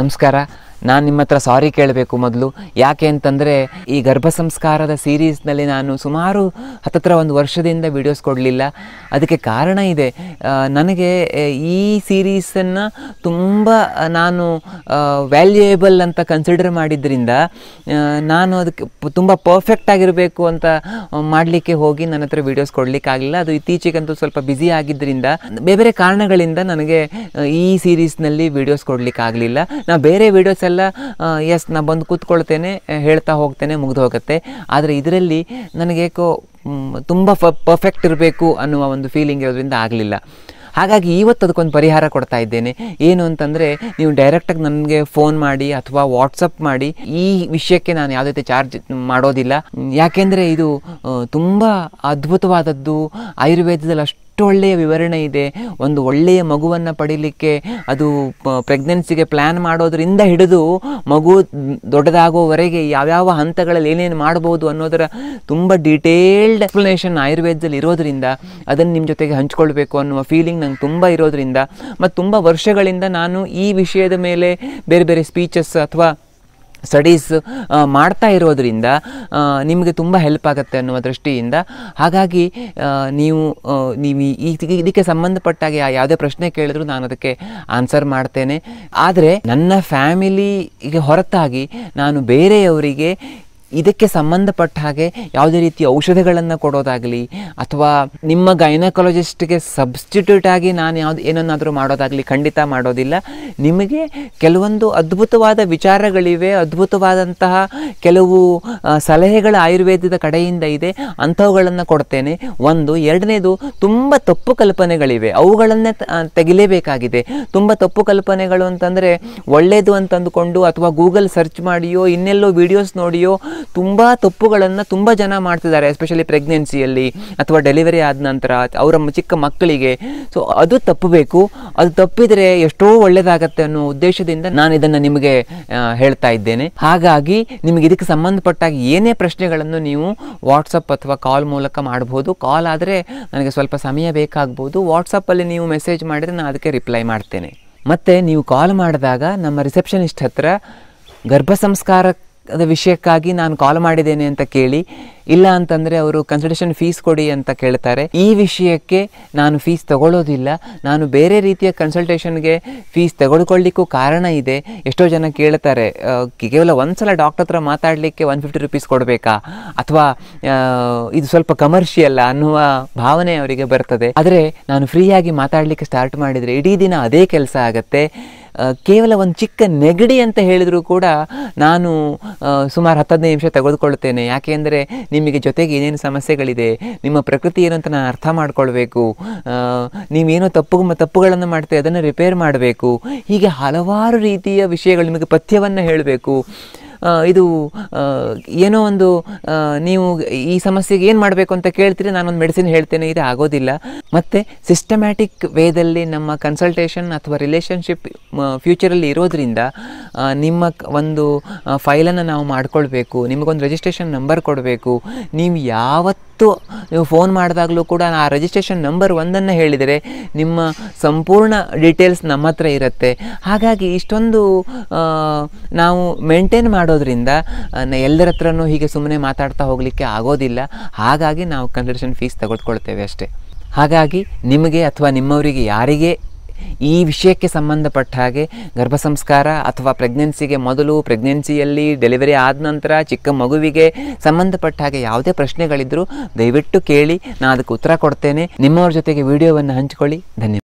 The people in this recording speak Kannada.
ನಮಸ್ಕಾರ ನಾನು ನಿಮ್ಮ ಹತ್ರ ಸಾರಿ ಕೇಳಬೇಕು ಮೊದಲು ಯಾಕೆ ಅಂತಂದರೆ ಈ ಗರ್ಭ ಸಂಸ್ಕಾರದ ಸೀರೀಸ್ನಲ್ಲಿ ನಾನು ಸುಮಾರು ಹತ್ತತ್ರ ಒಂದು ವರ್ಷದಿಂದ ವೀಡಿಯೋಸ್ ಕೊಡಲಿಲ್ಲ ಅದಕ್ಕೆ ಕಾರಣ ಇದೆ ನನಗೆ ಈ ಸೀರೀಸನ್ನು ತುಂಬ ನಾನು ವ್ಯಾಲ್ಯೂಯೇಬಲ್ ಅಂತ ಕನ್ಸಿಡರ್ ಮಾಡಿದ್ದರಿಂದ ನಾನು ಅದಕ್ಕೆ ತುಂಬ ಪರ್ಫೆಕ್ಟ್ ಆಗಿರಬೇಕು ಅಂತ ಮಾಡಲಿಕ್ಕೆ ಹೋಗಿ ನನ್ನ ಹತ್ರ ವೀಡಿಯೋಸ್ ಕೊಡಲಿಕ್ಕಾಗಲಿಲ್ಲ ಅದು ಇತ್ತೀಚೆಗಂತೂ ಸ್ವಲ್ಪ ಬ್ಯುಸಿ ಆಗಿದ್ದರಿಂದ ಬೇರೆ ಬೇರೆ ಕಾರಣಗಳಿಂದ ನನಗೆ ಈ ಸೀರೀಸ್ನಲ್ಲಿ ವಿಡಿಯೋಸ್ ಕೊಡಲಿಕ್ಕಾಗಲಿಲ್ಲ ನಾನು ಬೇರೆ ವೀಡಿಯೋಸ್ ಎಲ್ಲ ಇದೆಲ್ಲ ಎಸ್ ನಾನು ಬಂದು ಕೂತ್ಕೊಳ್ತೇನೆ ಹೇಳ್ತಾ ಹೋಗ್ತೇನೆ ಮುಗಿದು ಹೋಗುತ್ತೆ ಆದರೆ ಇದರಲ್ಲಿ ನನಗೇಕೋ ತುಂಬ ಪರ್ಫೆಕ್ಟ್ ಇರಬೇಕು ಅನ್ನುವ ಒಂದು ಫೀಲಿಂಗ್ ಇರೋದ್ರಿಂದ ಆಗಲಿಲ್ಲ ಹಾಗಾಗಿ ಇವತ್ತು ಅದಕ್ಕೊಂದು ಪರಿಹಾರ ಕೊಡ್ತಾ ಇದ್ದೇನೆ ಏನು ಅಂತಂದರೆ ನೀವು ಡೈರೆಕ್ಟಾಗಿ ನನಗೆ ಫೋನ್ ಮಾಡಿ ಅಥವಾ ವಾಟ್ಸಪ್ ಮಾಡಿ ಈ ವಿಷಯಕ್ಕೆ ನಾನು ಯಾವುದೇ ಚಾರ್ಜ್ ಮಾಡೋದಿಲ್ಲ ಯಾಕೆಂದರೆ ಇದು ತುಂಬ ಅದ್ಭುತವಾದದ್ದು ಆಯುರ್ವೇದದಲ್ಲಿ ಅಷ್ಟು ಒಳ್ಳೆಯ ವಿವರಣೆ ಇದೆ ಒಂದು ಒಳ್ಳೆಯ ಮಗುವನ್ನು ಪಡೀಲಿಕ್ಕೆ ಅದು ಪ್ರೆಗ್ನೆನ್ಸಿಗೆ ಪ್ಲ್ಯಾನ್ ಮಾಡೋದರಿಂದ ಹಿಡಿದು ಮಗು ದೊಡ್ಡದಾಗೋವರೆಗೆ ಯಾವ್ಯಾವ ಹಂತಗಳಲ್ಲಿ ಏನೇನು ಮಾಡ್ಬೋದು ಅನ್ನೋದರ ತುಂಬ ಡೀಟೇಲ್ಡ್ ಎಕ್ಸ್ಪ್ಲನೇಷನ್ ಆಯುರ್ವೇದದಲ್ಲಿ ಇರೋದರಿಂದ ಅದನ್ನು ನಿಮ್ಮ ಜೊತೆಗೆ ಹಂಚ್ಕೊಳ್ಬೇಕು ಅನ್ನುವ ಫೀಲಿಂಗ್ ನಂಗೆ ತುಂಬ ಇರೋದರಿಂದ ಮತ್ತು ತುಂಬ ವರ್ಷಗಳಿಂದ ನಾನು ಈ ವಿಷಯದ ಮೇಲೆ ಬೇರೆ ಬೇರೆ ಸ್ಪೀಚಸ್ ಅಥವಾ ಸ್ಟಡೀಸ್ ಮಾಡ್ತಾ ಇರೋದರಿಂದ ನಿಮಗೆ ತುಂಬ ಹೆಲ್ಪ್ ಆಗುತ್ತೆ ಅನ್ನುವ ದೃಷ್ಟಿಯಿಂದ ಹಾಗಾಗಿ ನೀವು ನೀವು ಈ ಇದಕ್ಕೆ ಸಂಬಂಧಪಟ್ಟಾಗಿ ಯಾವುದೇ ಪ್ರಶ್ನೆ ಕೇಳಿದ್ರು ನಾನು ಅದಕ್ಕೆ ಆನ್ಸರ್ ಮಾಡ್ತೇನೆ ಆದರೆ ನನ್ನ ಫ್ಯಾಮಿಲಿಗೆ ಹೊರತಾಗಿ ನಾನು ಬೇರೆಯವರಿಗೆ ಇದಕ್ಕೆ ಸಂಬಂಧಪಟ್ಟ ಹಾಗೆ ಯಾವುದೇ ರೀತಿಯ ಔಷಧಗಳನ್ನು ಕೊಡೋದಾಗಲಿ ಅಥವಾ ನಿಮ್ಮ ಗೈನಕಾಲಜಿಸ್ಟ್ಗೆ ಸಬ್ಸ್ಟಿಟ್ಯೂಟ್ ಆಗಿ ನಾನು ಯಾವುದು ಏನನ್ನಾದರೂ ಮಾಡೋದಾಗಲಿ ಖಂಡಿತ ಮಾಡೋದಿಲ್ಲ ನಿಮಗೆ ಕೆಲವೊಂದು ಅದ್ಭುತವಾದ ವಿಚಾರಗಳಿವೆ ಅದ್ಭುತವಾದಂತಹ ಕೆಲವು ಸಲಹೆಗಳು ಆಯುರ್ವೇದದ ಕಡೆಯಿಂದ ಇದೆ ಅಂಥವುಗಳನ್ನು ಕೊಡ್ತೇನೆ ಒಂದು ಎರಡನೇದು ತುಂಬ ತಪ್ಪು ಕಲ್ಪನೆಗಳಿವೆ ಅವುಗಳನ್ನೇ ತೆಗಿಲೇಬೇಕಾಗಿದೆ ತುಂಬ ತಪ್ಪು ಕಲ್ಪನೆಗಳು ಅಂತಂದರೆ ಒಳ್ಳೆಯದು ಅಂತಂದುಕೊಂಡು ಅಥವಾ ಗೂಗಲ್ ಸರ್ಚ್ ಮಾಡಿಯೋ ಇನ್ನೆಲ್ಲೋ ವಿಡಿಯೋಸ್ ನೋಡಿಯೋ ತುಂಬ ತಪ್ಪುಗಳನ್ನು ತುಂಬ ಜನ ಮಾಡ್ತಿದ್ದಾರೆ ಎಸ್ಪೆಷಲಿ ಪ್ರೆಗ್ನೆನ್ಸಿಯಲ್ಲಿ ಅಥವಾ ಡೆಲಿವರಿ ಆದ ನಂತರ ಅವರ ಚಿಕ್ಕ ಮಕ್ಕಳಿಗೆ ಸೊ ಅದು ತಪ್ಪಬೇಕು ಅದು ತಪ್ಪಿದರೆ ಎಷ್ಟೋ ಒಳ್ಳೆಯದಾಗತ್ತೆ ಅನ್ನೋ ಉದ್ದೇಶದಿಂದ ನಾನು ಇದನ್ನು ನಿಮಗೆ ಹೇಳ್ತಾ ಇದ್ದೇನೆ ಹಾಗಾಗಿ ನಿಮಗೆ ಇದಕ್ಕೆ ಸಂಬಂಧಪಟ್ಟಾಗಿ ಏನೇ ಪ್ರಶ್ನೆಗಳನ್ನು ನೀವು ವಾಟ್ಸಪ್ ಅಥವಾ ಕಾಲ್ ಮೂಲಕ ಮಾಡ್ಬೋದು ಕಾಲ್ ಆದರೆ ನನಗೆ ಸ್ವಲ್ಪ ಸಮಯ ಬೇಕಾಗ್ಬೋದು ವಾಟ್ಸಪ್ಪಲ್ಲಿ ನೀವು ಮೆಸೇಜ್ ಮಾಡಿದರೆ ನಾನು ಅದಕ್ಕೆ ರಿಪ್ಲೈ ಮಾಡ್ತೇನೆ ಮತ್ತು ನೀವು ಕಾಲ್ ಮಾಡಿದಾಗ ನಮ್ಮ ರಿಸೆಪ್ಷನಿಸ್ಟ್ ಹತ್ರ ಗರ್ಭ ಸಂಸ್ಕಾರ ಅದ ವಿಷಯಕ್ಕಾಗಿ ನಾನು ಕಾಲ್ ಮಾಡಿದ್ದೇನೆ ಅಂತ ಕೇಳಿ ಇಲ್ಲ ಅಂತಂದರೆ ಅವರು ಕನ್ಸಲ್ಟೇಷನ್ ಫೀಸ್ ಕೊಡಿ ಅಂತ ಕೇಳ್ತಾರೆ ಈ ವಿಷಯಕ್ಕೆ ನಾನು ಫೀಸ್ ತಗೊಳ್ಳೋದಿಲ್ಲ ನಾನು ಬೇರೆ ರೀತಿಯ ಕನ್ಸಲ್ಟೇಷನ್ಗೆ ಫೀಸ್ ತಗೊಳ್ಕೊಳ್ಳಿಕ್ಕೂ ಕಾರಣ ಇದೆ ಎಷ್ಟೋ ಜನ ಕೇಳ್ತಾರೆ ಕೇವಲ ಒಂದು ಸಲ ಡಾಕ್ಟರ್ ಹತ್ರ ಮಾತಾಡಲಿಕ್ಕೆ ಒನ್ ಫಿಫ್ಟಿ ರುಪೀಸ್ ಕೊಡಬೇಕಾ ಅಥವಾ ಇದು ಸ್ವಲ್ಪ ಕಮರ್ಷಿಯಲ್ಲ ಅನ್ನುವ ಭಾವನೆ ಅವರಿಗೆ ಬರ್ತದೆ ಆದರೆ ನಾನು ಫ್ರೀಯಾಗಿ ಮಾತಾಡಲಿಕ್ಕೆ ಸ್ಟಾರ್ಟ್ ಮಾಡಿದರೆ ಇಡೀ ದಿನ ಅದೇ ಕೆಲಸ ಆಗುತ್ತೆ ಕೇವಲ ಒಂದು ಚಿಕ್ಕ ನೆಗಡಿ ಅಂತ ಹೇಳಿದರೂ ಕೂಡ ನಾನು ಸುಮಾರು ಹತ್ತದನೇ ನಿಮಿಷ ತೆಗೆದುಕೊಳ್ಳುತ್ತೇನೆ ಯಾಕೆಂದರೆ ನಿಮಗೆ ಜೊತೆಗೆ ಏನೇನು ಸಮಸ್ಯೆಗಳಿದೆ ನಿಮ್ಮ ಪ್ರಕೃತಿ ಏನು ಅಂತ ನಾನು ಅರ್ಥ ಮಾಡಿಕೊಳ್ಬೇಕು ನೀವೇನೋ ತಪ್ಪು ತಪ್ಪುಗಳನ್ನು ಮಾಡ್ತೇವೆ ಅದನ್ನು ರಿಪೇರ್ ಮಾಡಬೇಕು ಹೀಗೆ ಹಲವಾರು ರೀತಿಯ ವಿಷಯಗಳು ನಿಮಗೆ ಪಥ್ಯವನ್ನು ಹೇಳಬೇಕು ಇದು ಏನೋ ಒಂದು ನೀವು ಈ ಸಮಸ್ಯೆಗೆ ಏನು ಮಾಡಬೇಕು ಅಂತ ಕೇಳ್ತೀರಿ ನಾನೊಂದು ಮೆಡಿಸಿನ್ ಹೇಳ್ತೇನೆ ಇದು ಆಗೋದಿಲ್ಲ ಮತ್ತು ಸಿಸ್ಟಮ್ಯಾಟಿಕ್ ವೇದಲ್ಲಿ ನಮ್ಮ ಕನ್ಸಲ್ಟೇಷನ್ ಅಥವಾ ರಿಲೇಷನ್ಶಿಪ್ ಫ್ಯೂಚರಲ್ಲಿ ಇರೋದ್ರಿಂದ ನಿಮ್ಮ ಒಂದು ಫೈಲನ್ನು ನಾವು ಮಾಡಿಕೊಳ್ಬೇಕು ನಿಮಗೊಂದು ರಿಜಿಸ್ಟ್ರೇಷನ್ ನಂಬರ್ ಕೊಡಬೇಕು ನೀವು ಯಾವತ್ತು ಮತ್ತು ನೀವು ಫೋನ್ ಮಾಡಿದಾಗಲೂ ಕೂಡ ಆ ರಿಜಿಸ್ಟ್ರೇಷನ್ ನಂಬರ್ ಒಂದನ್ನು ಹೇಳಿದರೆ ನಿಮ್ಮ ಸಂಪೂರ್ಣ ಡೀಟೇಲ್ಸ್ ನಮ್ಮ ಹತ್ರ ಇರುತ್ತೆ ಹಾಗಾಗಿ ಇಷ್ಟೊಂದು ನಾವು ಮೇಂಟೈನ್ ಮಾಡೋದ್ರಿಂದ ಎಲ್ಲರ ಹತ್ರನೂ ಹೀಗೆ ಸುಮ್ಮನೆ ಮಾತಾಡ್ತಾ ಹೋಗಲಿಕ್ಕೆ ಆಗೋದಿಲ್ಲ ಹಾಗಾಗಿ ನಾವು ಕನ್ಸಲ್ಟೇಷನ್ ಫೀಸ್ ತೆಗೆದುಕೊಳ್ತೇವೆ ಅಷ್ಟೇ ಹಾಗಾಗಿ ನಿಮಗೆ ಅಥವಾ ನಿಮ್ಮವರಿಗೆ ಯಾರಿಗೆ ಈ ವಿಷಯಕ್ಕೆ ಸಂಬಂಧಪಟ್ಟ ಹಾಗೆ ಗರ್ಭ ಸಂಸ್ಕಾರ ಅಥವಾ ಪ್ರೆಗ್ನೆನ್ಸಿಗೆ ಮೊದಲು ಪ್ರೆಗ್ನೆನ್ಸಿಯಲ್ಲಿ ಡೆಲಿವರಿ ಆದ ನಂತರ ಚಿಕ್ಕ ಮಗುವಿಗೆ ಸಂಬಂಧಪಟ್ಟ ಹಾಗೆ ಯಾವುದೇ ಪ್ರಶ್ನೆಗಳಿದ್ದರೂ ದಯವಿಟ್ಟು ಕೇಳಿ ನಾನು ಅದಕ್ಕೆ ಉತ್ತರ ಕೊಡ್ತೇನೆ ನಿಮ್ಮವ್ರ ಜೊತೆಗೆ ವಿಡಿಯೋವನ್ನು ಹಂಚಿಕೊಳ್ಳಿ ಧನ್ಯವಾದ